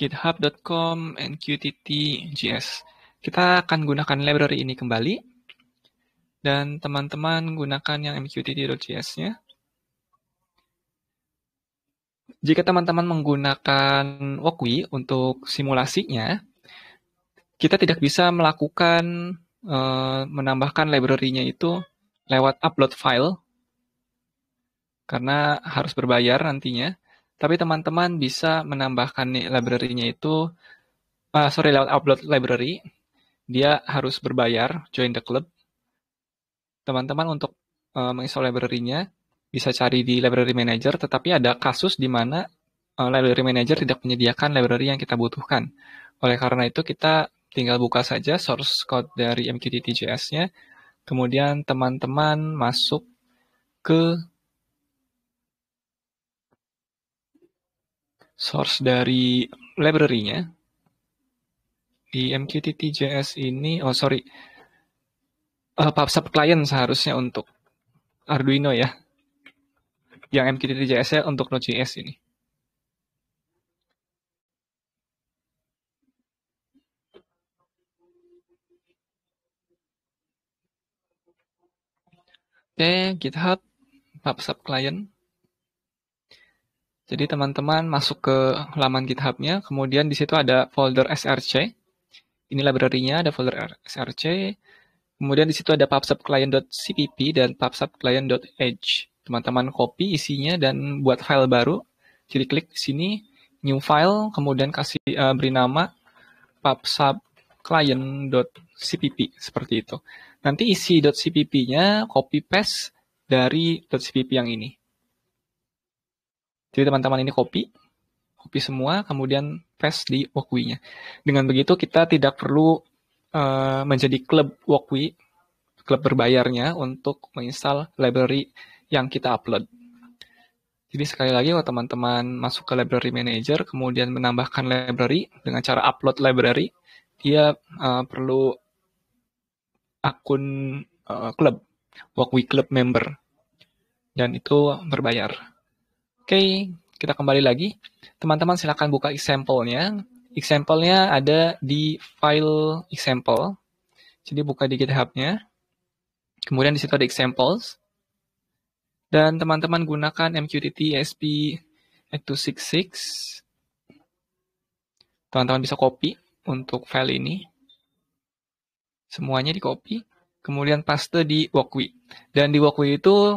github.com js Kita akan gunakan library ini kembali. Dan teman-teman gunakan yang mqtt.js-nya. Jika teman-teman menggunakan Wokwi untuk simulasinya, kita tidak bisa melakukan eh, menambahkan library-nya itu lewat upload file karena harus berbayar nantinya. Tapi teman-teman bisa menambahkan library-nya itu, uh, sorry, lewat upload library. Dia harus berbayar, join the club. Teman-teman untuk uh, menginstal library-nya bisa cari di library manager, tetapi ada kasus di mana uh, library manager tidak menyediakan library yang kita butuhkan. Oleh karena itu, kita tinggal buka saja source code dari mqttjs nya kemudian teman-teman masuk ke source dari library-nya. Di MQTT.js ini, oh sorry, uh, pub client seharusnya untuk Arduino ya. Yang MQTT.js-nya untuk Node.js ini. Oke, okay, GitHub, pub client. Jadi teman-teman masuk ke laman GitHub-nya, kemudian di situ ada folder SRC. Ini library-nya, ada folder SRC. Kemudian di situ ada pubsubclient.cpp dan pubsubclient.edge. Teman-teman copy isinya dan buat file baru. Jadi klik di sini, new file, kemudian kasih uh, beri nama pubsubclient.cpp seperti itu. Nanti isi .cpp-nya copy paste dari .cpp yang ini. Jadi teman-teman ini copy, copy semua, kemudian paste di walkway-nya. Dengan begitu kita tidak perlu uh, menjadi klub walkway, klub berbayarnya untuk menginstal library yang kita upload. Jadi sekali lagi kalau teman-teman masuk ke library manager, kemudian menambahkan library dengan cara upload library, dia uh, perlu akun uh, klub, Walkway Club member. Dan itu berbayar. Oke, kita kembali lagi. Teman-teman silahkan buka example-nya. Example-nya ada di file example. Jadi buka di GitHub-nya. Kemudian di situ ada examples. Dan teman-teman gunakan MQTT ESP 266. Teman-teman bisa copy untuk file ini. Semuanya di copy. Kemudian paste di Walkway. Dan di Walkway itu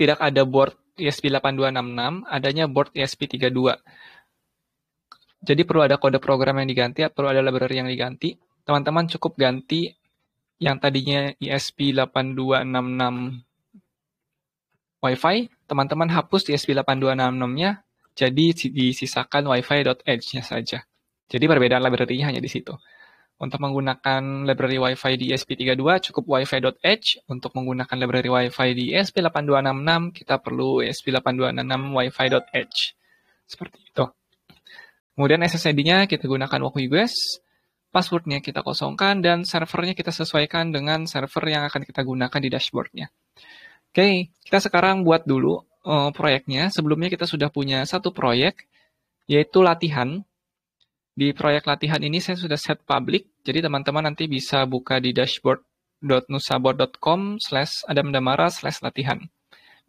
tidak ada board ESP8266 adanya board ESP32. Jadi perlu ada kode program yang diganti, perlu ada library yang diganti. Teman-teman cukup ganti yang tadinya ESP8266 Wi-Fi, teman-teman hapus ESP8266-nya, jadi disisakan wifi.edge-nya saja. Jadi perbedaan library-nya hanya di situ. Untuk menggunakan library WiFi fi di ESP32 cukup wifi.edge. Untuk menggunakan library WiFi fi di ESP8266 kita perlu ESP8266 wifi.edge. Seperti itu. Kemudian SSID-nya kita gunakan Wahoo US, passwordnya kita kosongkan, dan servernya kita sesuaikan dengan server yang akan kita gunakan di dashboardnya. Oke, kita sekarang buat dulu uh, proyeknya. Sebelumnya kita sudah punya satu proyek, yaitu latihan. Di proyek latihan ini saya sudah set public jadi teman-teman nanti bisa buka di dashboard.nusabor.com slash adamdamara slash latihan.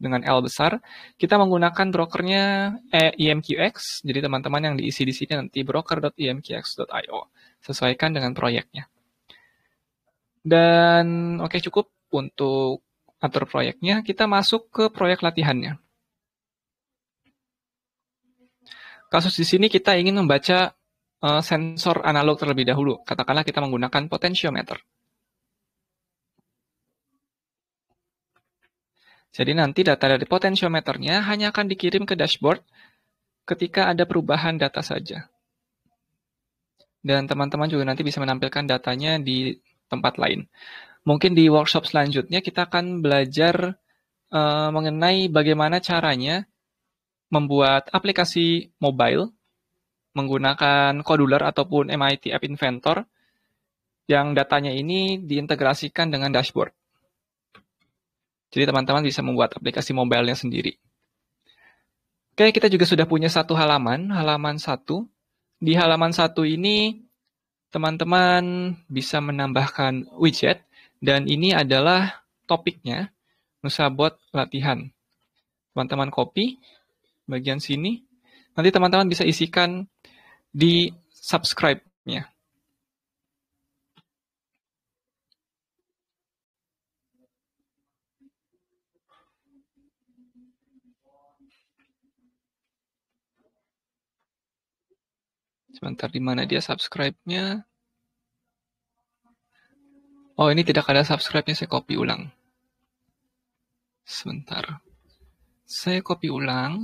Dengan L besar, kita menggunakan brokernya EMQX, jadi teman-teman yang diisi di sini nanti broker.emqx.io. Sesuaikan dengan proyeknya. Dan oke okay, cukup untuk atur proyeknya, kita masuk ke proyek latihannya. Kasus di sini kita ingin membaca Eh, sensor analog terlebih dahulu. Katakanlah kita menggunakan potentiometer. Jadi nanti data dari potensiometernya hanya akan dikirim ke dashboard ketika ada perubahan data saja. Dan teman-teman juga nanti bisa menampilkan datanya di tempat lain. Mungkin di workshop selanjutnya kita akan belajar uh, mengenai bagaimana caranya membuat aplikasi mobile menggunakan Codular ataupun MIT App Inventor yang datanya ini diintegrasikan dengan dashboard. Jadi teman-teman bisa membuat aplikasi mobile-nya sendiri. Oke, kita juga sudah punya satu halaman, halaman satu. Di halaman satu ini, teman-teman bisa menambahkan widget, dan ini adalah topiknya, nusa Bot Latihan. Teman-teman copy, bagian sini, Nanti teman-teman bisa isikan di subscribe-nya Sebentar, di mana dia subscribe-nya? Oh, ini tidak ada subscribe-nya, saya copy ulang. Sebentar. Saya copy ulang.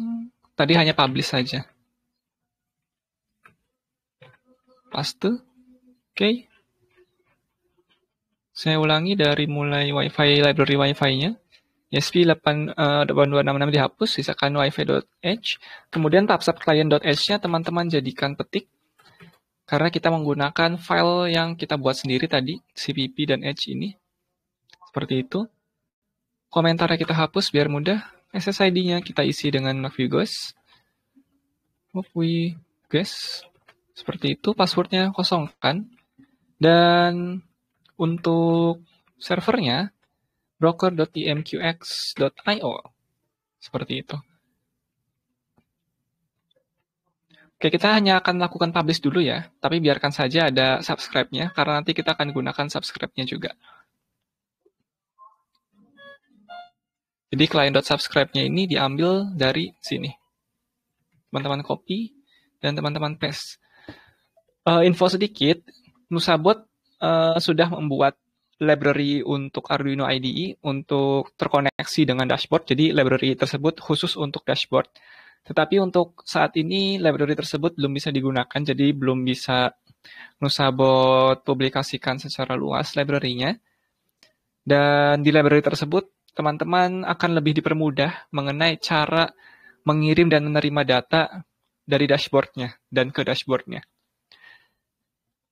Tadi hanya publish saja. paste. Oke. Okay. Saya ulangi dari mulai WiFi library WiFi-nya. ESP8266 uh, eh, dihapus, sisakan wifi.h. Kemudian tab subclienth nya teman-teman jadikan petik karena kita menggunakan file yang kita buat sendiri tadi, cpp dan h ini. Seperti itu. Komentarnya kita hapus biar mudah. SSID-nya kita isi dengan Navigos. Hope we seperti itu passwordnya kosong kan? Dan untuk servernya broker.emqx.io seperti itu. Oke, kita hanya akan lakukan publish dulu ya, tapi biarkan saja ada subscribe-nya, karena nanti kita akan gunakan subscribe-nya juga. Jadi client.subscribe-nya ini diambil dari sini. Teman-teman copy dan teman-teman paste. Uh, info sedikit, Nusabot uh, sudah membuat library untuk Arduino IDE untuk terkoneksi dengan dashboard. Jadi library tersebut khusus untuk dashboard. Tetapi untuk saat ini library tersebut belum bisa digunakan, jadi belum bisa Nusabot publikasikan secara luas library-nya. Dan di library tersebut, teman-teman akan lebih dipermudah mengenai cara mengirim dan menerima data dari dashboardnya dan ke dashboardnya.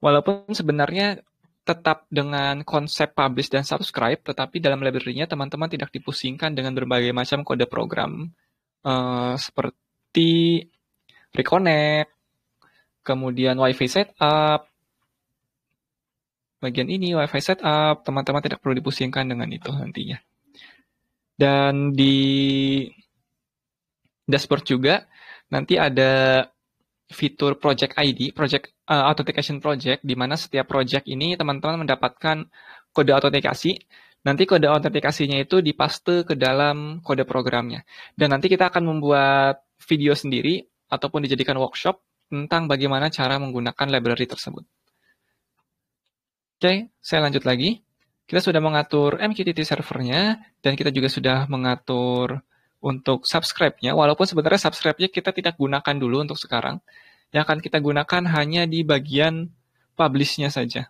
Walaupun sebenarnya tetap dengan konsep publish dan subscribe, tetapi dalam library-nya teman-teman tidak dipusingkan dengan berbagai macam kode program uh, seperti reconnect, kemudian wifi setup, bagian ini wifi setup, teman-teman tidak perlu dipusingkan dengan itu nantinya. Dan di dashboard juga nanti ada fitur project ID, project uh, authentication project, di mana setiap project ini teman-teman mendapatkan kode autentikasi. Nanti kode autentikasinya itu dipaste ke dalam kode programnya. Dan nanti kita akan membuat video sendiri ataupun dijadikan workshop tentang bagaimana cara menggunakan library tersebut. Oke, saya lanjut lagi. Kita sudah mengatur MQTT servernya dan kita juga sudah mengatur untuk subscribe-nya, walaupun sebenarnya subscribe-nya kita tidak gunakan dulu untuk sekarang, yang akan kita gunakan hanya di bagian publish-nya saja.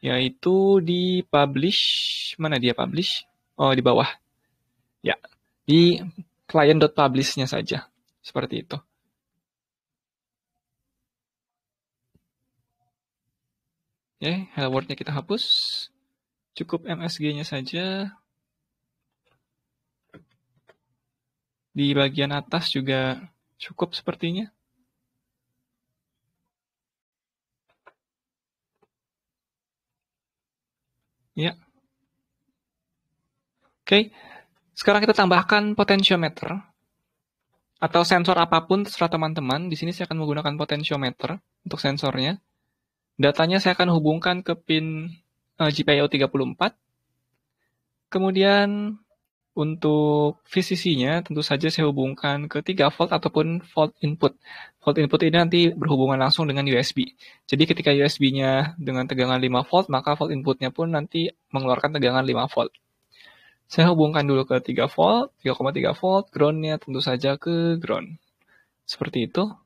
Yaitu di publish, mana dia publish? Oh, di bawah. Ya, di client.publish-nya saja. Seperti itu. Oke, okay, hello world-nya kita hapus. Cukup MSG-nya saja. di bagian atas juga cukup sepertinya. Ya. Oke. Sekarang kita tambahkan potensiometer atau sensor apapun terserah teman-teman. Di sini saya akan menggunakan potensiometer untuk sensornya. Datanya saya akan hubungkan ke pin uh, GPIO 34. Kemudian untuk VCC-nya tentu saja saya hubungkan ke 3 volt ataupun volt input. Volt input ini nanti berhubungan langsung dengan USB. Jadi ketika USB-nya dengan tegangan 5 volt, maka volt inputnya pun nanti mengeluarkan tegangan 5 volt. Saya hubungkan dulu ke 3 volt, 3,3 volt, ground-nya tentu saja ke ground. Seperti itu.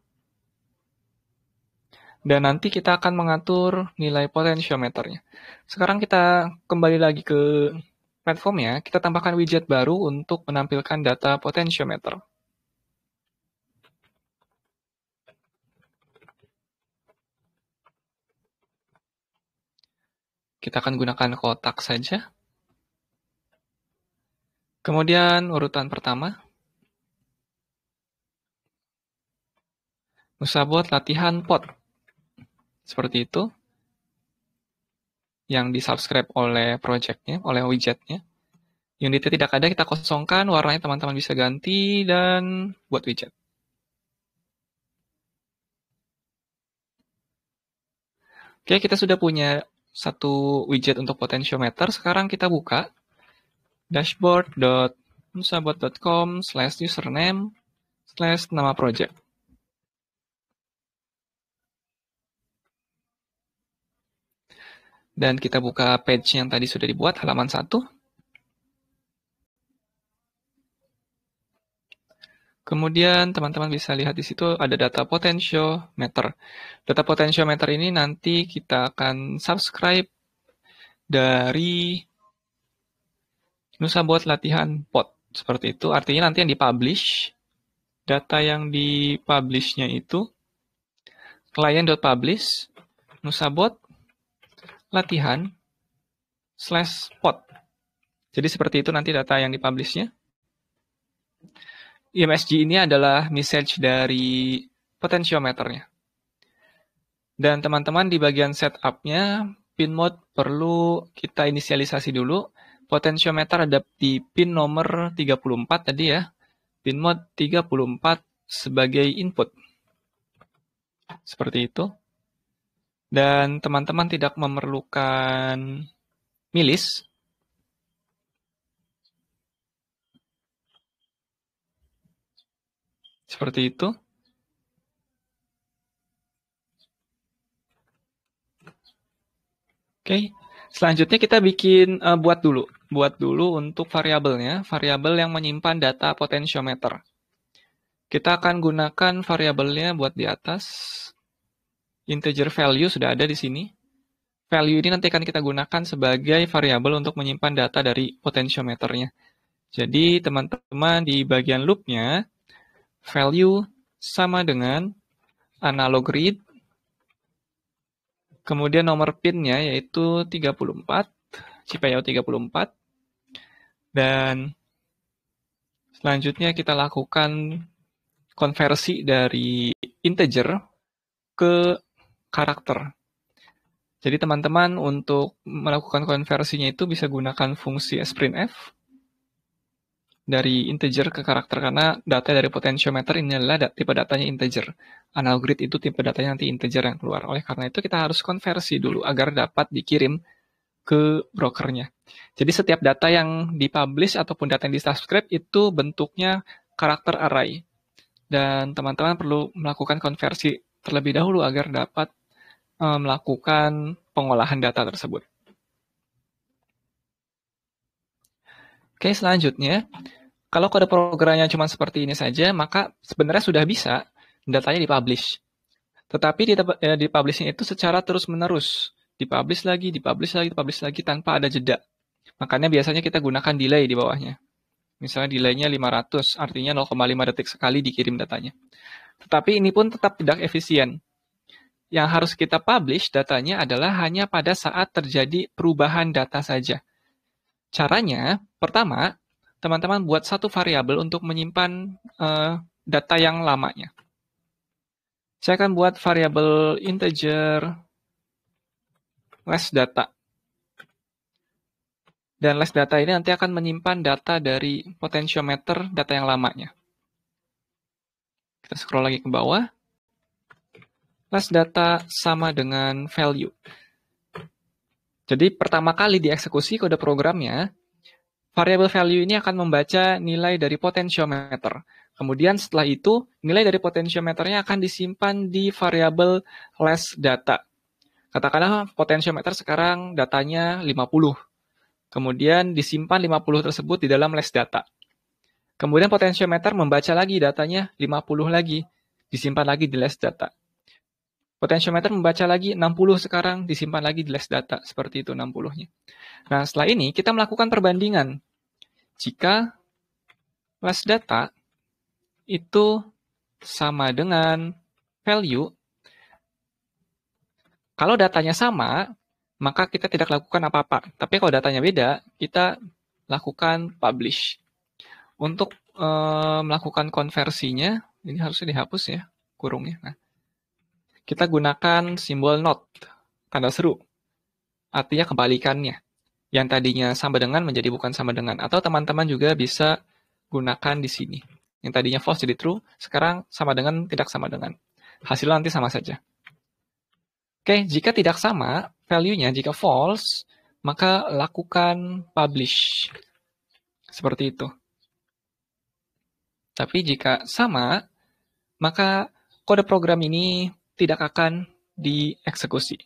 Dan nanti kita akan mengatur nilai potensiometernya. Sekarang kita kembali lagi ke platformnya, kita tambahkan widget baru untuk menampilkan data potensiometer. Kita akan gunakan kotak saja. Kemudian urutan pertama. Nusa buat latihan pot. Seperti itu yang di-subscribe oleh projectnya, oleh widgetnya. Unitnya tidak ada, kita kosongkan, warnanya teman-teman bisa ganti, dan buat widget. Oke, kita sudah punya satu widget untuk potentiometer. Sekarang kita buka dashboard.nusabot.com slash username slash nama project. Dan kita buka page yang tadi sudah dibuat, halaman 1. Kemudian teman-teman bisa lihat di situ ada data potentiometer. Data potentiometer ini nanti kita akan subscribe dari Nusa buat latihan pot. Seperti itu, artinya nanti yang dipublish, data yang dipublishnya itu client.publish, Nusabot latihan slash pot. Jadi seperti itu nanti data yang dipublishnya. IMSG ini adalah message dari potensiometernya Dan teman-teman di bagian setupnya, pin mode perlu kita inisialisasi dulu. potensiometer ada di pin nomor 34 tadi ya. Pin mode 34 sebagai input. Seperti itu dan teman-teman tidak memerlukan milis, seperti itu. Oke, selanjutnya kita bikin uh, buat dulu, buat dulu untuk variabelnya, variabel yang menyimpan data potensiometer. Kita akan gunakan variabelnya buat di atas integer value sudah ada di sini. Value ini nanti akan kita gunakan sebagai variabel untuk menyimpan data dari potentiometernya. Jadi teman-teman di bagian loopnya, value sama dengan analog read, kemudian nomor pin-nya yaitu 34, CPU 34, dan selanjutnya kita lakukan konversi dari integer ke karakter. Jadi teman-teman untuk melakukan konversinya itu bisa gunakan fungsi sprintf dari integer ke karakter karena data dari potensiometer ini adalah tipe datanya integer. Analog grid itu tipe datanya nanti integer yang keluar. Oleh karena itu kita harus konversi dulu agar dapat dikirim ke brokernya. Jadi setiap data yang dipublish ataupun data yang di subscribe itu bentuknya karakter array. Dan teman-teman perlu melakukan konversi terlebih dahulu agar dapat Eh, melakukan pengolahan data tersebut. Oke, selanjutnya, kalau kode programnya cuma seperti ini saja, maka sebenarnya sudah bisa datanya dipublish. Tetapi eh, dipublishnya itu secara terus-menerus. Dipublish lagi, dipublish lagi, dipublish lagi tanpa ada jeda. Makanya biasanya kita gunakan delay di bawahnya. Misalnya delaynya 500, artinya 0,5 detik sekali dikirim datanya. Tetapi ini pun tetap tidak efisien. Yang harus kita publish datanya adalah hanya pada saat terjadi perubahan data saja. Caranya, pertama, teman-teman buat satu variabel untuk menyimpan uh, data yang lamanya. Saya akan buat variabel integer less data. Dan less data ini nanti akan menyimpan data dari potentiometer data yang lamanya. Kita scroll lagi ke bawah. Less data sama dengan value. Jadi pertama kali dieksekusi kode programnya, variable value ini akan membaca nilai dari potensiometer. Kemudian setelah itu, nilai dari potensiometernya akan disimpan di variabel less data. Katakanlah potensiometer sekarang datanya 50. Kemudian disimpan 50 tersebut di dalam less data. Kemudian potensiometer membaca lagi datanya 50 lagi, disimpan lagi di less data. Potensiometer membaca lagi 60 sekarang, disimpan lagi di less data, seperti itu 60-nya. Nah, setelah ini kita melakukan perbandingan. Jika less data itu sama dengan value, kalau datanya sama, maka kita tidak lakukan apa-apa. Tapi kalau datanya beda, kita lakukan publish. Untuk e, melakukan konversinya, ini harusnya dihapus ya, kurungnya. Nah, kita gunakan simbol not, tanda seru. Artinya kebalikannya. Yang tadinya sama dengan menjadi bukan sama dengan. Atau teman-teman juga bisa gunakan di sini. Yang tadinya false jadi true, sekarang sama dengan, tidak sama dengan. Hasilnya nanti sama saja. Oke, jika tidak sama, value-nya jika false, maka lakukan publish. Seperti itu. Tapi jika sama, maka kode program ini tidak akan dieksekusi.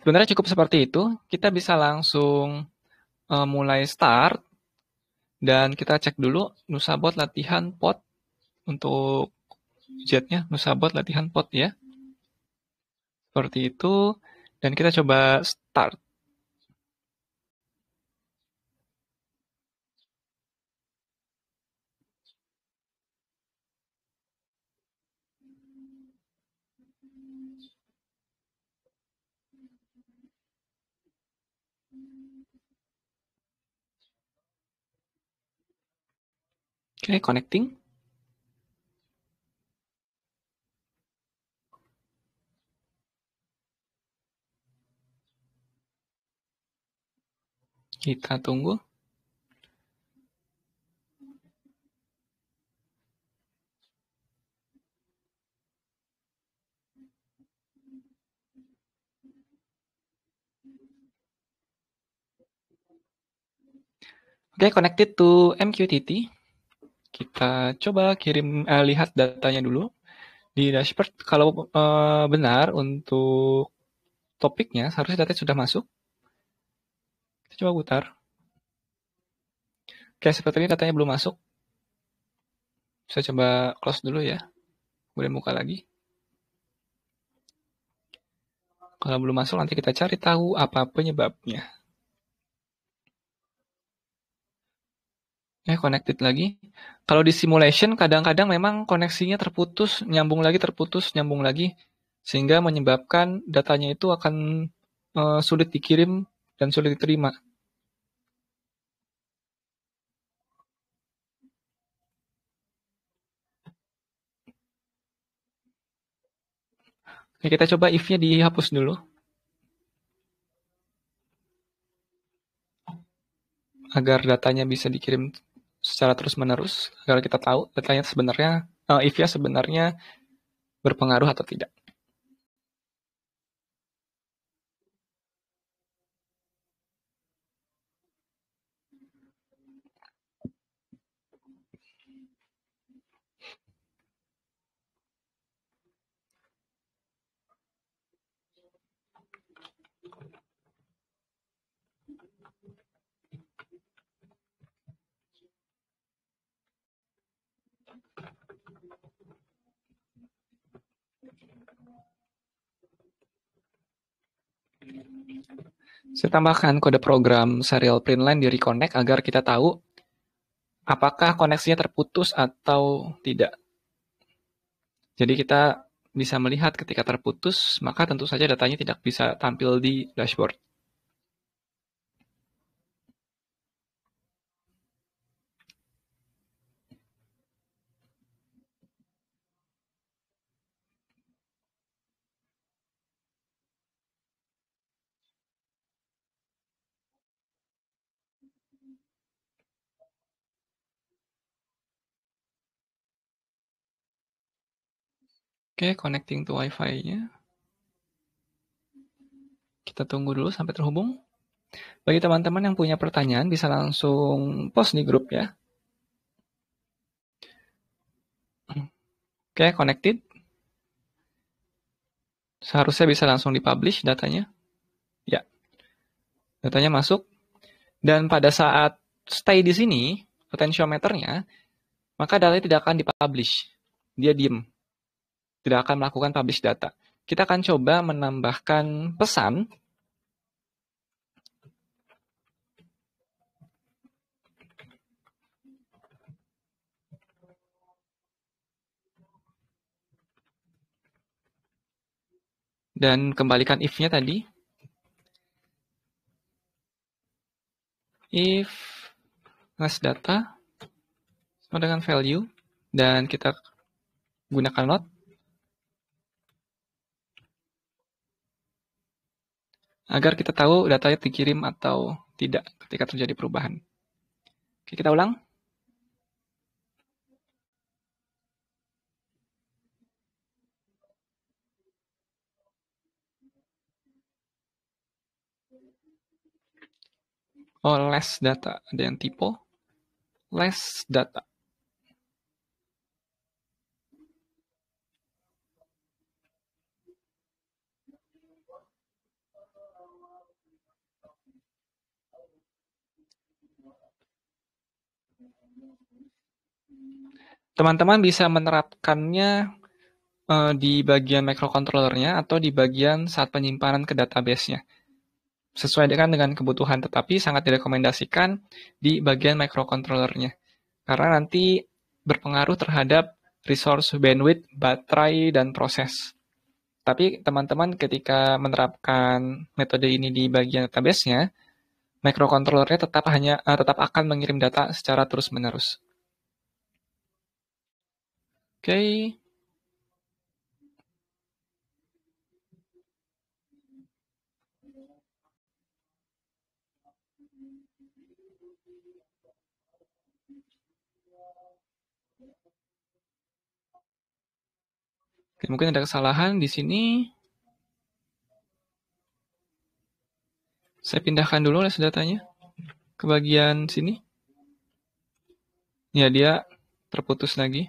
Sebenarnya cukup seperti itu, kita bisa langsung uh, mulai start dan kita cek dulu Nusabot latihan pot untuk jetnya Nusabot latihan pot ya. Seperti itu dan kita coba start. Okay, connecting. Kita tunggu. Oke, okay, connected to MQTT. Kita coba kirim uh, lihat datanya dulu di dashboard. Kalau uh, benar untuk topiknya, seharusnya data sudah masuk. Kita coba putar. Oke, seperti ini datanya belum masuk. Saya coba close dulu ya. Kemudian buka lagi. Kalau belum masuk, nanti kita cari tahu apa penyebabnya. eh connected lagi. Kalau di simulation kadang-kadang memang koneksinya terputus, nyambung lagi terputus, nyambung lagi sehingga menyebabkan datanya itu akan uh, sulit dikirim dan sulit diterima. Oke, kita coba if-nya dihapus dulu. Agar datanya bisa dikirim secara terus-menerus agar kita tahu datanya sebenarnya uh, eh, IVA ya sebenarnya berpengaruh atau tidak. Saya tambahkan kode program serial println di reconnect agar kita tahu apakah koneksinya terputus atau tidak. Jadi kita bisa melihat ketika terputus, maka tentu saja datanya tidak bisa tampil di dashboard. Oke, connecting to Wi-Fi-nya. Kita tunggu dulu sampai terhubung. Bagi teman-teman yang punya pertanyaan bisa langsung post di grup ya. Oke, connected. Seharusnya bisa langsung dipublish datanya. Ya. Datanya masuk. Dan pada saat stay di sini, potentiometernya, maka data tidak akan dipublish. Dia diem tidak akan melakukan publish data. Kita akan coba menambahkan pesan dan kembalikan if-nya tadi. If last data sama dengan value dan kita gunakan not agar kita tahu data yang dikirim atau tidak ketika terjadi perubahan. Oke, kita ulang. Oh, less data. Ada yang typo. Less data. teman-teman bisa menerapkannya uh, di bagian microcontrollernya atau di bagian saat penyimpanan ke databasenya. sesuai dengan kebutuhan, tetapi sangat direkomendasikan di bagian microcontrollernya. Karena nanti berpengaruh terhadap resource bandwidth, baterai, dan proses. Tapi teman-teman ketika menerapkan metode ini di bagian database-nya microcontrollernya tetap hanya eh, tetap akan mengirim data secara terus-menerus. Okay. Oke, mungkin ada kesalahan di sini. Saya pindahkan dulu les datanya ke bagian sini. Ya, dia terputus lagi.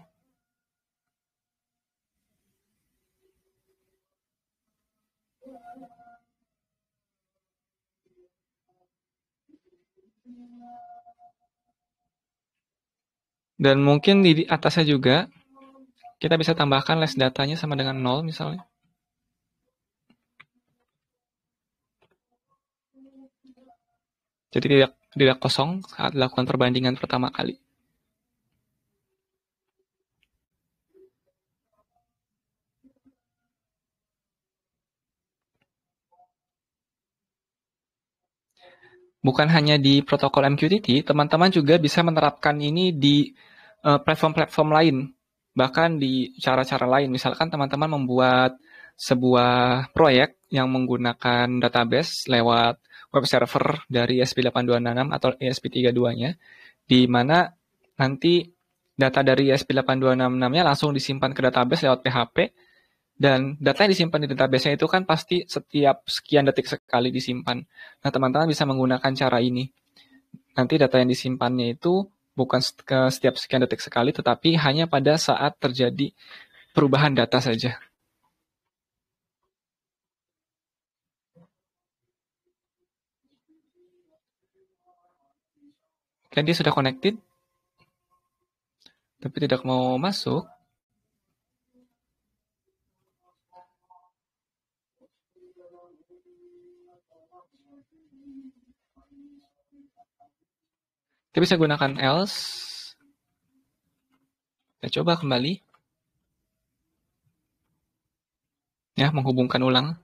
Dan mungkin di atasnya juga kita bisa tambahkan less datanya sama dengan 0 misalnya. Jadi tidak tidak kosong saat dilakukan perbandingan pertama kali. Bukan hanya di protokol MQTT, teman-teman juga bisa menerapkan ini di Eh, platform-platform lain, bahkan di cara-cara lain. Misalkan teman-teman membuat sebuah proyek yang menggunakan database lewat web server dari esp 8266 atau ESP32-nya, di mana nanti data dari ESP8266-nya langsung disimpan ke database lewat PHP, dan data yang disimpan di database-nya itu kan pasti setiap sekian detik sekali disimpan. Nah, teman-teman bisa menggunakan cara ini. Nanti data yang disimpannya itu bukan setiap sekian detik sekali, tetapi hanya pada saat terjadi perubahan data saja. Oke, kan dia sudah connected, tapi tidak mau masuk. Kita bisa gunakan else. Kita coba kembali. Ya, menghubungkan ulang.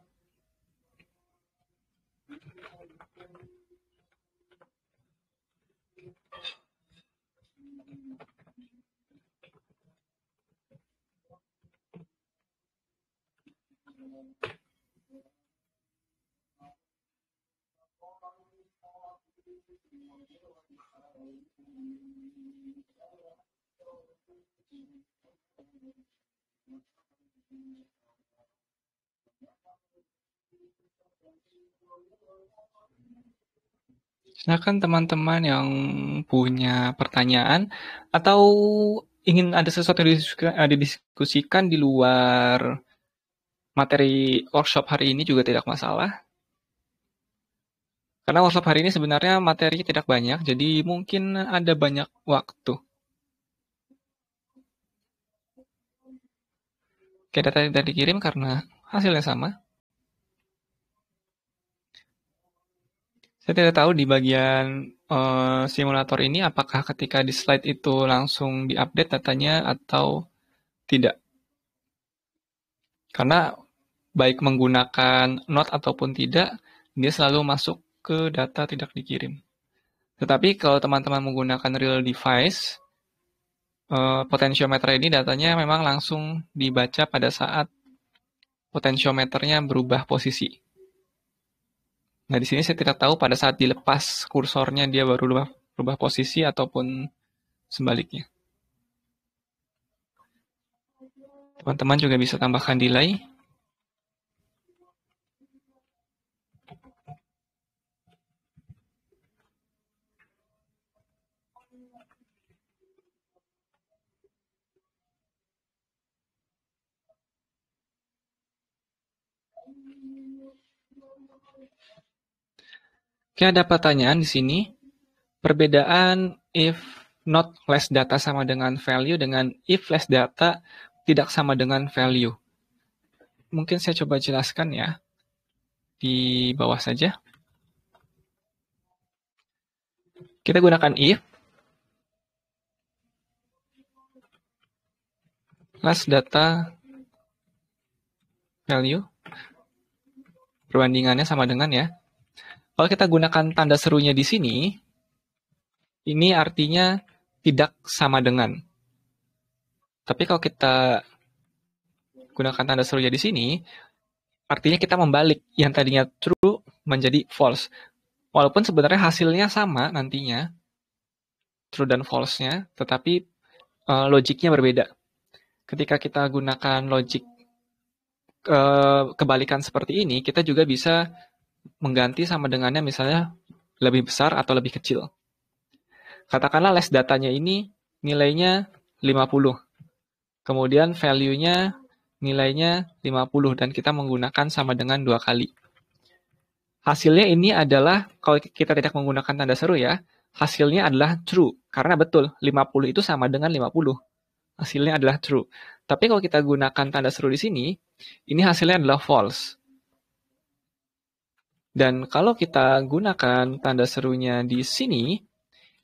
Silakan teman-teman yang punya pertanyaan atau ingin ada sesuatu yang eh, didiskusikan di luar materi workshop hari ini juga tidak masalah. Karena workshop hari ini sebenarnya materinya tidak banyak, jadi mungkin ada banyak waktu. Oke, data tidak dikirim karena hasilnya sama. Saya tidak tahu di bagian uh, simulator ini apakah ketika di slide itu langsung diupdate datanya atau tidak. Karena baik menggunakan not ataupun tidak, dia selalu masuk ke data tidak dikirim. Tetapi kalau teman-teman menggunakan real device, uh, eh, potensiometer ini datanya memang langsung dibaca pada saat potensiometernya berubah posisi. Nah, di sini saya tidak tahu pada saat dilepas kursornya dia baru berubah, berubah posisi ataupun sebaliknya. Teman-teman juga bisa tambahkan delay Oke, ada pertanyaan di sini. Perbedaan if not less data sama dengan value dengan if less data tidak sama dengan value. Mungkin saya coba jelaskan ya di bawah saja. Kita gunakan if less data value perbandingannya sama dengan ya kalau kita gunakan tanda serunya di sini, ini artinya tidak sama dengan. Tapi kalau kita gunakan tanda serunya di sini, artinya kita membalik yang tadinya true menjadi false. Walaupun sebenarnya hasilnya sama nantinya, true dan false-nya, tetapi uh, logiknya berbeda. Ketika kita gunakan logik uh, eh, kebalikan seperti ini, kita juga bisa mengganti sama dengannya misalnya lebih besar atau lebih kecil. Katakanlah less datanya ini nilainya 50. Kemudian value-nya nilainya 50 dan kita menggunakan sama dengan dua kali. Hasilnya ini adalah, kalau kita tidak menggunakan tanda seru ya, hasilnya adalah true. Karena betul, 50 itu sama dengan 50. Hasilnya adalah true. Tapi kalau kita gunakan tanda seru di sini, ini hasilnya adalah false. Dan kalau kita gunakan tanda serunya di sini,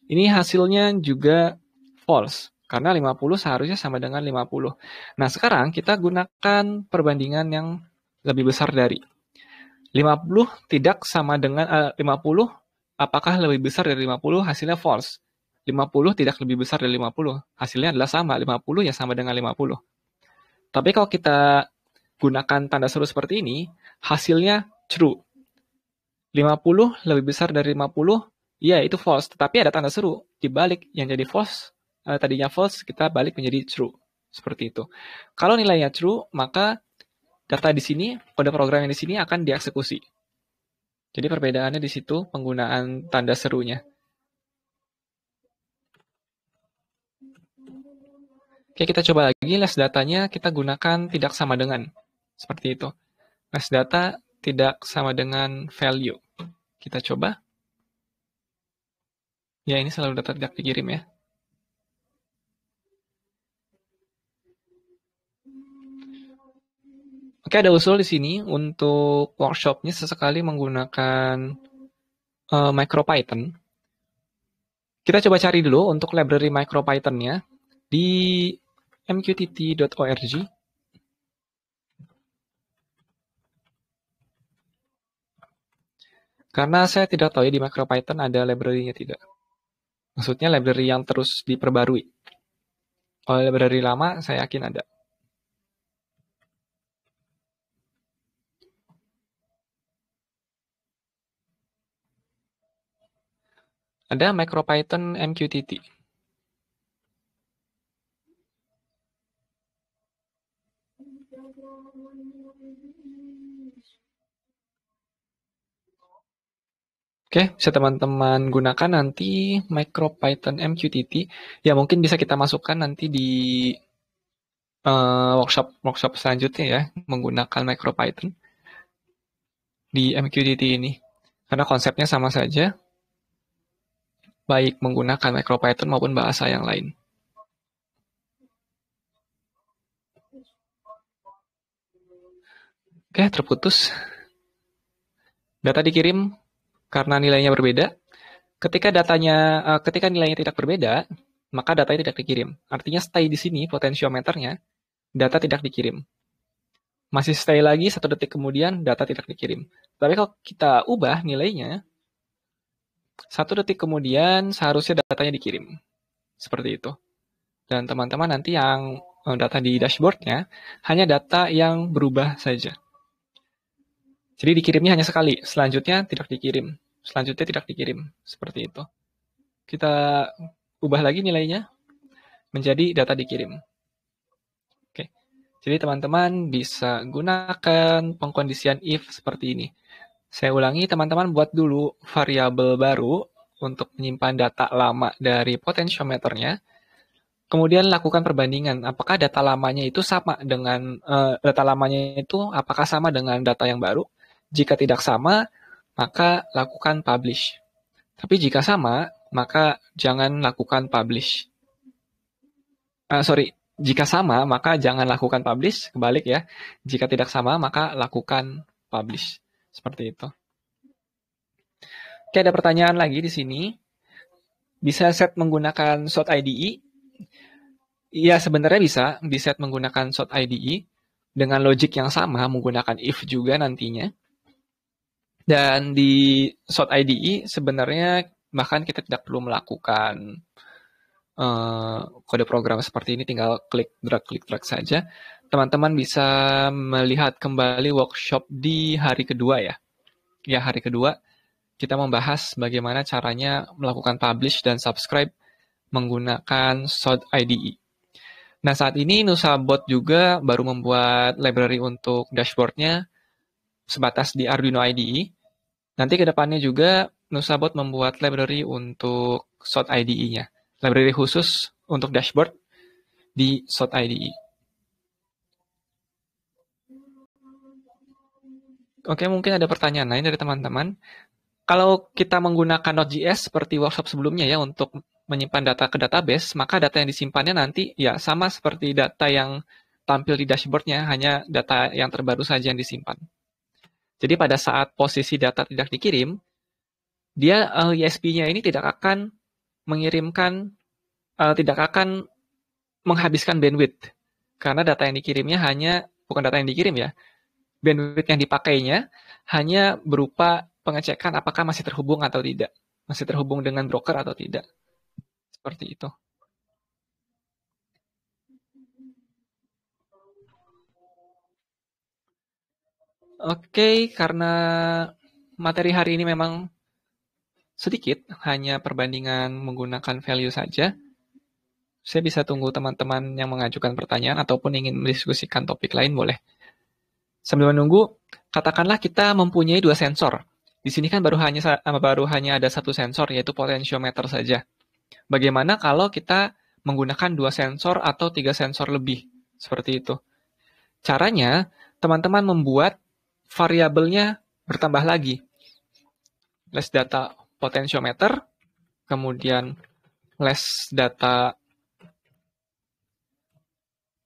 ini hasilnya juga false. Karena 50 seharusnya sama dengan 50. Nah, sekarang kita gunakan perbandingan yang lebih besar dari. 50 tidak sama dengan eh, uh, 50, apakah lebih besar dari 50? Hasilnya false. 50 tidak lebih besar dari 50. Hasilnya adalah sama, 50 ya sama dengan 50. Tapi kalau kita gunakan tanda seru seperti ini, hasilnya true. 50 lebih besar dari 50, iya itu false. Tetapi ada tanda seru dibalik yang jadi false, uh, tadinya false kita balik menjadi true. Seperti itu. Kalau nilainya true, maka data di sini, kode program yang di sini akan dieksekusi. Jadi perbedaannya di situ penggunaan tanda serunya. Oke, kita coba lagi les datanya kita gunakan tidak sama dengan. Seperti itu. Les data tidak sama dengan value. Kita coba. Ya, ini selalu dapat gak dikirim ya. Oke, ada usul di sini untuk workshopnya sesekali menggunakan uh, MicroPython. Kita coba cari dulu untuk library MicroPython-nya di mqtt.org. Karena saya tidak tahu ya di MicroPython ada library-nya tidak. Maksudnya library yang terus diperbarui. Oleh library lama, saya yakin ada. Ada MicroPython MQTT. Oke, bisa teman-teman gunakan nanti MicroPython MQTT. Ya mungkin bisa kita masukkan nanti di uh, workshop workshop selanjutnya ya menggunakan MicroPython di MQTT ini. Karena konsepnya sama saja, baik menggunakan MicroPython maupun bahasa yang lain. Oke, terputus. Data dikirim karena nilainya berbeda. Ketika datanya, uh, ketika nilainya tidak berbeda, maka datanya tidak dikirim. Artinya stay di sini potensiometernya, data tidak dikirim. Masih stay lagi satu detik kemudian data tidak dikirim. Tapi kalau kita ubah nilainya, satu detik kemudian seharusnya datanya dikirim. Seperti itu. Dan teman-teman nanti yang eh, data di dashboardnya, hanya data yang berubah saja. Jadi dikirimnya hanya sekali, selanjutnya tidak dikirim selanjutnya tidak dikirim. Seperti itu. Kita ubah lagi nilainya menjadi data dikirim. Oke. Jadi teman-teman bisa gunakan pengkondisian if seperti ini. Saya ulangi, teman-teman buat dulu variabel baru untuk menyimpan data lama dari potensiometernya. Kemudian lakukan perbandingan, apakah data lamanya itu sama dengan uh, data lamanya itu apakah sama dengan data yang baru? Jika tidak sama, maka lakukan publish. Tapi jika sama, maka jangan lakukan publish. Uh, sorry, jika sama, maka jangan lakukan publish. Kebalik ya, jika tidak sama, maka lakukan publish. Seperti itu. Oke, ada pertanyaan lagi di sini. Bisa set menggunakan short IDE? Ya sebenarnya bisa. Bisa set menggunakan short IDE dengan logik yang sama, menggunakan if juga nantinya. Dan di SOT IDE sebenarnya bahkan kita tidak perlu melakukan uh, kode program seperti ini, tinggal klik drag klik drag saja. Teman-teman bisa melihat kembali workshop di hari kedua ya. Ya hari kedua kita membahas bagaimana caranya melakukan publish dan subscribe menggunakan SOT IDE. Nah saat ini NusaBot juga baru membuat library untuk dashboardnya sebatas di Arduino IDE Nanti kedepannya juga Nusabot membuat library untuk SOT IDE-nya. Library khusus untuk dashboard di SOT IDE. Oke, mungkin ada pertanyaan lain dari teman-teman. Kalau kita menggunakan Node.js seperti workshop sebelumnya ya untuk menyimpan data ke database, maka data yang disimpannya nanti ya sama seperti data yang tampil di dashboardnya, hanya data yang terbaru saja yang disimpan. Jadi pada saat posisi data tidak dikirim, dia uh, eh, ISP-nya ini tidak akan mengirimkan, uh, tidak akan menghabiskan bandwidth karena data yang dikirimnya hanya bukan data yang dikirim ya, bandwidth yang dipakainya hanya berupa pengecekan apakah masih terhubung atau tidak, masih terhubung dengan broker atau tidak, seperti itu. Oke, karena materi hari ini memang sedikit, hanya perbandingan menggunakan value saja. Saya bisa tunggu teman-teman yang mengajukan pertanyaan ataupun ingin mendiskusikan topik lain boleh. Sambil menunggu, katakanlah kita mempunyai dua sensor. Di sini kan baru hanya eh, baru hanya ada satu sensor yaitu potensiometer saja. Bagaimana kalau kita menggunakan dua sensor atau tiga sensor lebih seperti itu? Caranya, teman-teman membuat variabelnya bertambah lagi. Less data potentiometer, kemudian less data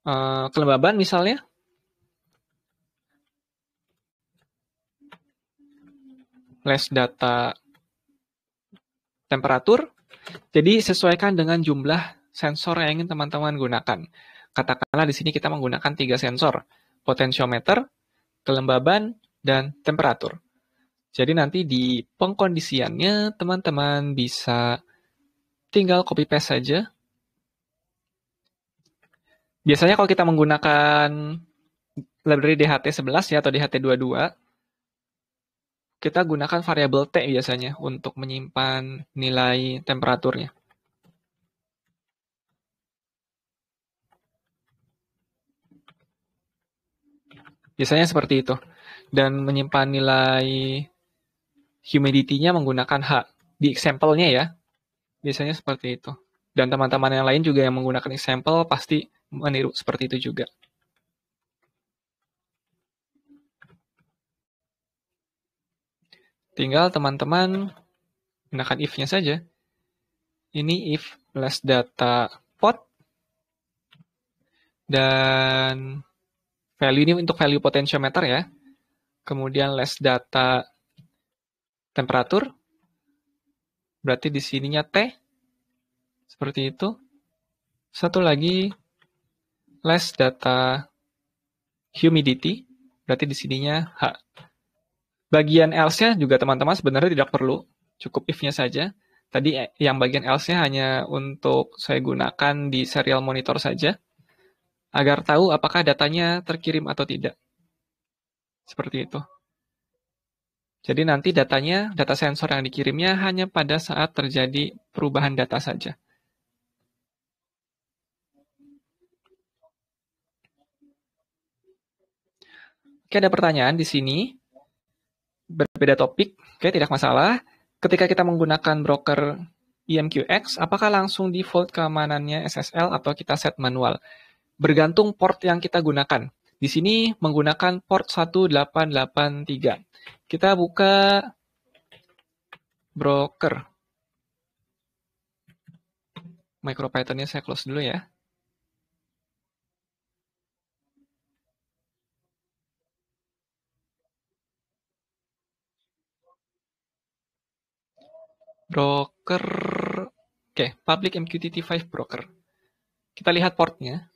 uh, kelembaban misalnya. Less data temperatur. Jadi sesuaikan dengan jumlah sensor yang ingin teman-teman gunakan. Katakanlah di sini kita menggunakan tiga sensor. potensiometer kelembaban, dan temperatur. Jadi nanti di pengkondisiannya teman-teman bisa tinggal copy paste saja. Biasanya kalau kita menggunakan library DHT11 ya atau DHT22, kita gunakan variabel T biasanya untuk menyimpan nilai temperaturnya. Biasanya seperti itu. Dan menyimpan nilai humidity-nya menggunakan H. Di example-nya ya, biasanya seperti itu. Dan teman-teman yang lain juga yang menggunakan example pasti meniru seperti itu juga. Tinggal teman-teman gunakan if-nya saja. Ini if less data pot dan value ini untuk value potentiometer ya. Kemudian less data temperatur. Berarti di sininya T. Seperti itu. Satu lagi less data humidity. Berarti di sininya H. Bagian else-nya juga teman-teman sebenarnya tidak perlu. Cukup if-nya saja. Tadi eh, yang bagian else-nya hanya untuk saya gunakan di serial monitor saja agar tahu apakah datanya terkirim atau tidak. Seperti itu. Jadi nanti datanya, data sensor yang dikirimnya hanya pada saat terjadi perubahan data saja. Oke, ada pertanyaan di sini. Berbeda topik, oke, tidak masalah. Ketika kita menggunakan broker IMQX, apakah langsung default keamanannya SSL atau kita set manual? bergantung port yang kita gunakan. Di sini menggunakan port 1883. Kita buka broker. micropython saya close dulu ya. Broker, oke, okay, public MQTT 5 broker. Kita lihat portnya.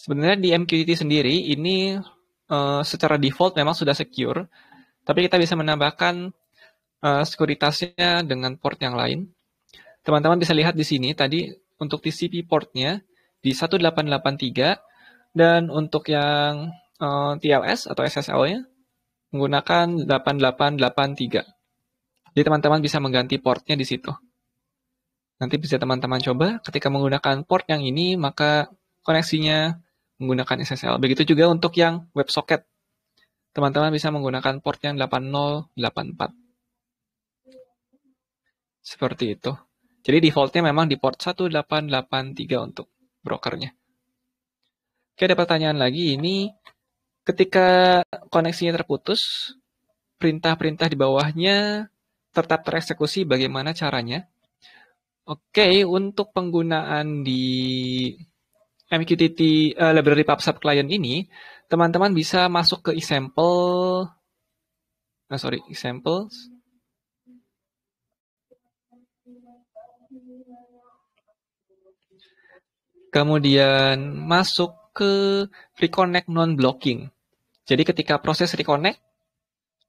Sebenarnya di MQTT sendiri ini uh, secara default memang sudah secure, tapi kita bisa menambahkan uh, sekuritasnya dengan port yang lain. Teman-teman bisa lihat di sini tadi untuk TCP portnya di 1883 dan untuk yang uh, eh, TLS atau SSL-nya menggunakan 8883. Jadi teman-teman bisa mengganti portnya di situ. Nanti bisa teman-teman coba ketika menggunakan port yang ini maka koneksinya menggunakan SSL. Begitu juga untuk yang WebSocket. Teman-teman bisa menggunakan port yang 8084. Seperti itu. Jadi defaultnya memang di port 1883 untuk brokernya. Oke, ada pertanyaan lagi ini ketika koneksinya terputus, perintah-perintah di bawahnya tetap tereksekusi bagaimana caranya? Oke, untuk penggunaan di MQTT uh, eh, library PubSub client ini, teman-teman bisa masuk ke example, nah eh, sorry, examples. Kemudian masuk ke reconnect non-blocking. Jadi ketika proses reconnect,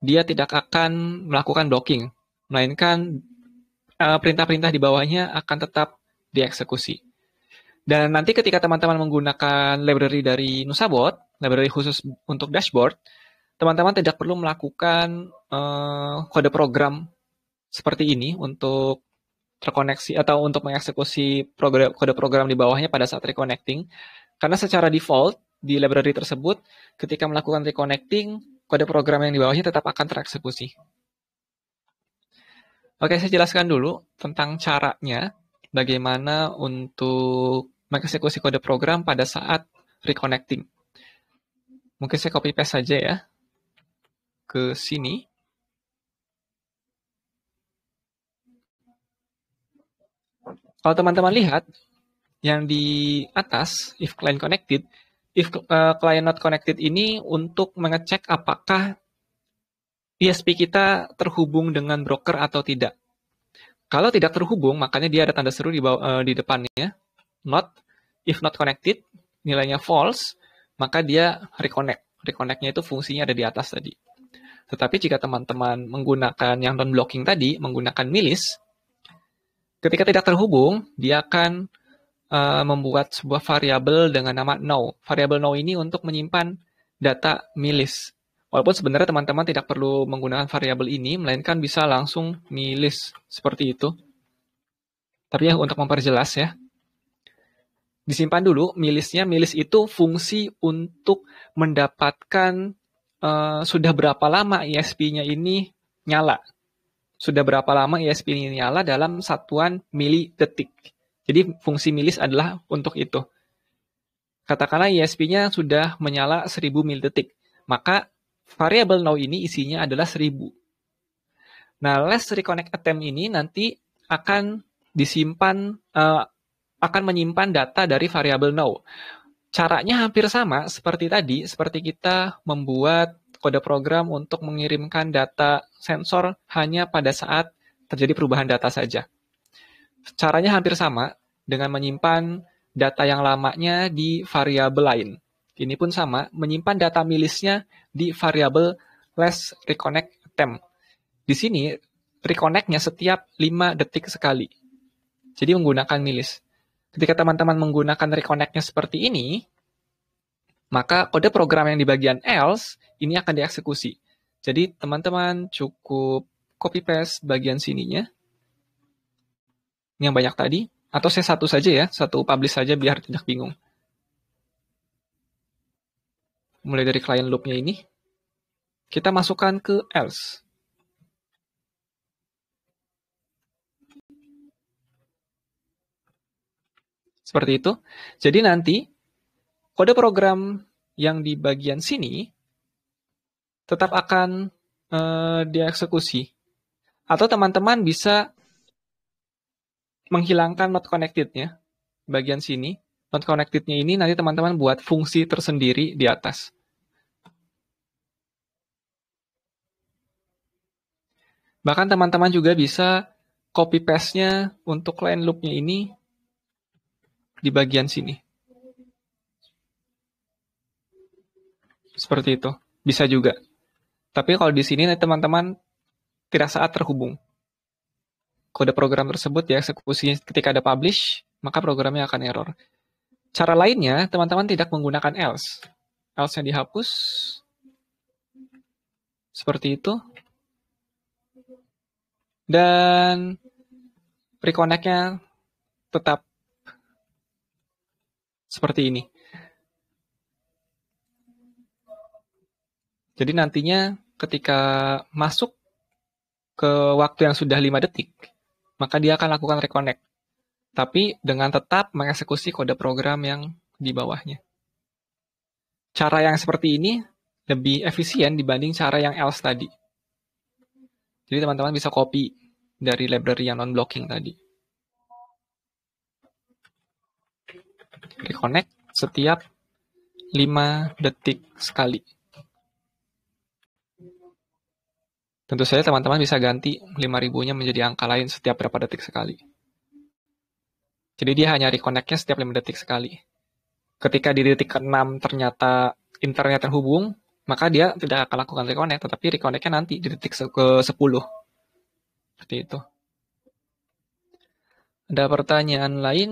dia tidak akan melakukan blocking, melainkan Eh, perintah-perintah di bawahnya akan tetap dieksekusi. Dan nanti ketika teman-teman menggunakan library dari Nusabot, library khusus untuk dashboard, teman-teman tidak perlu melakukan uh, kode program seperti ini untuk terkoneksi atau untuk mengeksekusi program, kode program di bawahnya pada saat reconnecting. Karena secara default di library tersebut, ketika melakukan reconnecting, kode program yang di bawahnya tetap akan tereksekusi. Oke, saya jelaskan dulu tentang caranya bagaimana untuk mengeksekusi kode program pada saat reconnecting. Mungkin saya copy paste saja ya ke sini. Kalau teman-teman lihat yang di atas if client connected, if eh, client not connected ini untuk mengecek apakah ISP kita terhubung dengan broker atau tidak. Kalau tidak terhubung, makanya dia ada tanda seru di, bawah, eh, uh, di depannya. Not, if not connected, nilainya false, maka dia reconnect. Reconnectnya itu fungsinya ada di atas tadi. Tetapi jika teman-teman menggunakan yang non-blocking tadi, menggunakan milis, ketika tidak terhubung, dia akan uh, membuat sebuah variabel dengan nama no. Variabel no ini untuk menyimpan data milis. Walaupun sebenarnya teman-teman tidak perlu menggunakan variabel ini, melainkan bisa langsung milis seperti itu. Tapi ya untuk memperjelas ya. Disimpan dulu milisnya. Milis itu fungsi untuk mendapatkan uh, sudah berapa lama ISP-nya ini nyala. Sudah berapa lama ISP ini nyala dalam satuan mili detik. Jadi fungsi milis adalah untuk itu. Katakanlah ISP-nya sudah menyala 1000 mili detik. Maka variabel now ini isinya adalah 1000. Nah, last reconnect attempt ini nanti akan disimpan uh, akan menyimpan data dari variabel now. Caranya hampir sama seperti tadi, seperti kita membuat kode program untuk mengirimkan data sensor hanya pada saat terjadi perubahan data saja. Caranya hampir sama dengan menyimpan data yang lamanya di variabel lain. Ini pun sama, menyimpan data milisnya di variabel less reconnect temp. Di sini, reconnectnya setiap 5 detik sekali. Jadi menggunakan milis. Ketika teman-teman menggunakan reconnectnya seperti ini, maka kode program yang di bagian else ini akan dieksekusi. Jadi teman-teman cukup copy paste bagian sininya. Ini yang banyak tadi. Atau saya satu saja ya, satu publish saja biar tidak bingung mulai dari client loop-nya ini, kita masukkan ke else. Seperti itu. Jadi nanti kode program yang di bagian sini tetap akan uh, dieksekusi. Atau teman-teman bisa menghilangkan not connected-nya bagian sini not connected-nya ini nanti teman-teman buat fungsi tersendiri di atas. Bahkan teman-teman juga bisa copy paste-nya untuk line loop-nya ini di bagian sini. Seperti itu. Bisa juga. Tapi kalau di sini teman-teman tidak saat terhubung. Kode program tersebut ya eksekusinya ketika ada publish, maka programnya akan error. Cara lainnya, teman-teman tidak menggunakan else. else yang dihapus. Seperti itu. Dan reconnect-nya tetap seperti ini. Jadi nantinya ketika masuk ke waktu yang sudah 5 detik, maka dia akan lakukan reconnect tapi dengan tetap mengeksekusi kode program yang di bawahnya. Cara yang seperti ini lebih efisien dibanding cara yang else tadi. Jadi teman-teman bisa copy dari library yang non-blocking tadi. Reconnect setiap 5 detik sekali. Tentu saja teman-teman bisa ganti 5000-nya menjadi angka lain setiap berapa detik sekali. Jadi dia hanya reconnectnya setiap 5 detik sekali. Ketika di detik ke-6 ternyata internet terhubung, maka dia tidak akan lakukan reconnect, tetapi reconnectnya nanti di detik ke-10. Seperti itu. Ada pertanyaan lain?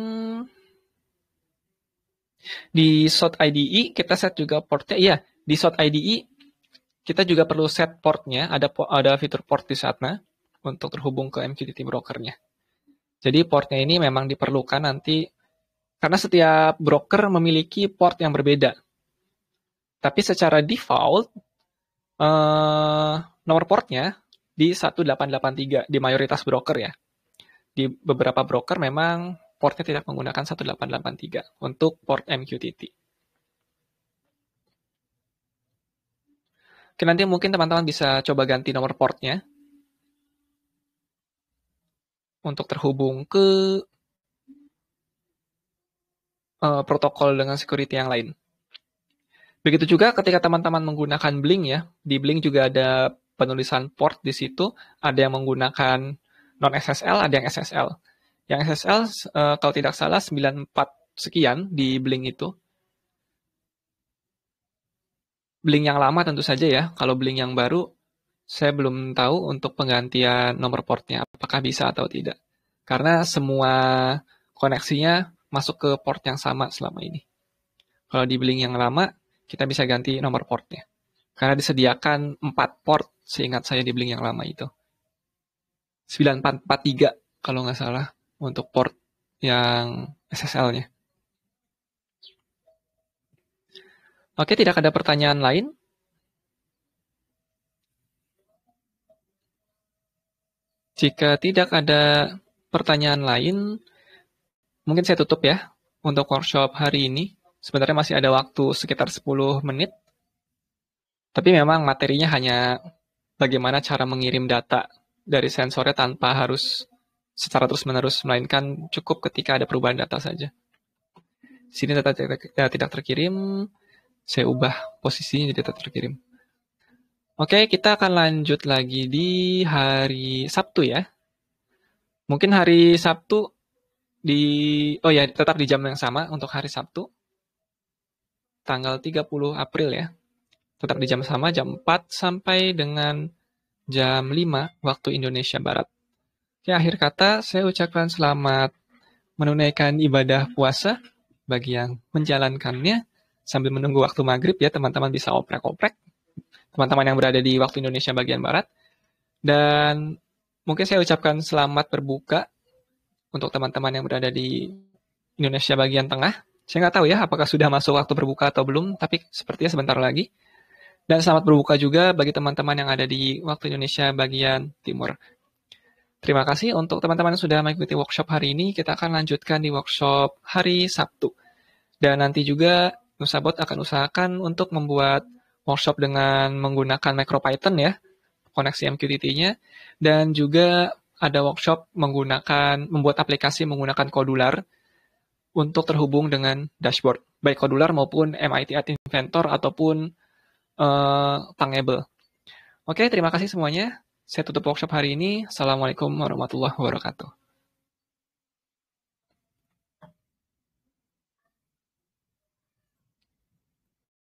Di Short IDE kita set juga portnya. Iya, di Short IDE kita juga perlu set portnya. Ada ada fitur port di saatnya untuk terhubung ke MQTT brokernya. Jadi portnya ini memang diperlukan nanti karena setiap broker memiliki port yang berbeda. Tapi secara default eh, nomor portnya di 1883 di mayoritas broker ya. Di beberapa broker memang portnya tidak menggunakan 1883 untuk port MQTT. Oke, nanti mungkin teman-teman bisa coba ganti nomor portnya untuk terhubung ke uh, protokol dengan security yang lain. Begitu juga ketika teman-teman menggunakan Blink ya, di Blink juga ada penulisan port di situ, ada yang menggunakan non SSL, ada yang SSL. Yang SSL uh, eh, kalau tidak salah 94 sekian di Blink itu. Blink yang lama tentu saja ya, kalau Blink yang baru saya belum tahu untuk penggantian nomor portnya apakah bisa atau tidak. Karena semua koneksinya masuk ke port yang sama selama ini. Kalau di billing yang lama, kita bisa ganti nomor portnya. Karena disediakan 4 port seingat saya di billing yang lama itu. 9443 kalau nggak salah untuk port yang SSL-nya. Oke, tidak ada pertanyaan lain. Jika tidak ada pertanyaan lain, mungkin saya tutup ya untuk workshop hari ini. Sebenarnya masih ada waktu sekitar 10 menit. Tapi memang materinya hanya bagaimana cara mengirim data dari sensornya tanpa harus secara terus-menerus, melainkan cukup ketika ada perubahan data saja. Sini data tidak eh, terkirim, saya ubah posisinya jadi data terkirim. Oke, kita akan lanjut lagi di hari Sabtu ya. Mungkin hari Sabtu di oh ya, tetap di jam yang sama untuk hari Sabtu. Tanggal 30 April ya. Tetap di jam sama jam 4 sampai dengan jam 5 waktu Indonesia Barat. Oke, akhir kata saya ucapkan selamat menunaikan ibadah puasa bagi yang menjalankannya sambil menunggu waktu maghrib ya teman-teman bisa oprek-oprek teman-teman yang berada di waktu Indonesia bagian barat. Dan mungkin saya ucapkan selamat berbuka untuk teman-teman yang berada di Indonesia bagian tengah. Saya nggak tahu ya apakah sudah masuk waktu berbuka atau belum, tapi sepertinya sebentar lagi. Dan selamat berbuka juga bagi teman-teman yang ada di waktu Indonesia bagian timur. Terima kasih untuk teman-teman yang sudah mengikuti workshop hari ini. Kita akan lanjutkan di workshop hari Sabtu. Dan nanti juga Nusabot akan usahakan untuk membuat workshop dengan menggunakan MicroPython ya, koneksi MQTT-nya, dan juga ada workshop menggunakan membuat aplikasi menggunakan Codular untuk terhubung dengan dashboard, baik Codular maupun MIT Art Inventor ataupun uh, eh, Tangible. Oke, terima kasih semuanya. Saya tutup workshop hari ini. Assalamualaikum warahmatullahi wabarakatuh.